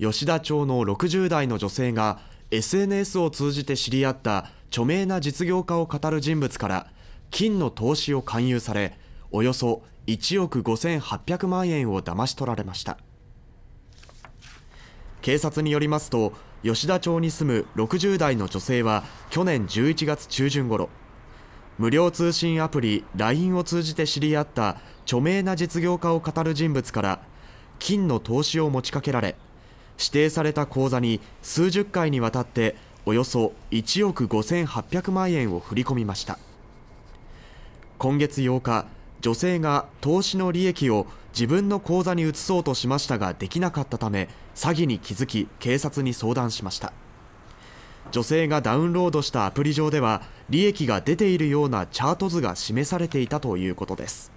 吉田町の60代の女性が SNS を通じて知り合った著名な実業家を語る人物から金の投資を勧誘されおよそ1億5800万円を騙し取られました警察によりますと吉田町に住む60代の女性は去年11月中旬ごろ無料通信アプリ LINE を通じて知り合った著名な実業家を語る人物から金の投資を持ちかけられ指定された口座に数十回にわたっておよそ1億5800万円を振り込みました今月8日女性が投資の利益を自分の口座に移そうとしましたができなかったため詐欺に気づき警察に相談しました女性がダウンロードしたアプリ上では利益が出ているようなチャート図が示されていたということです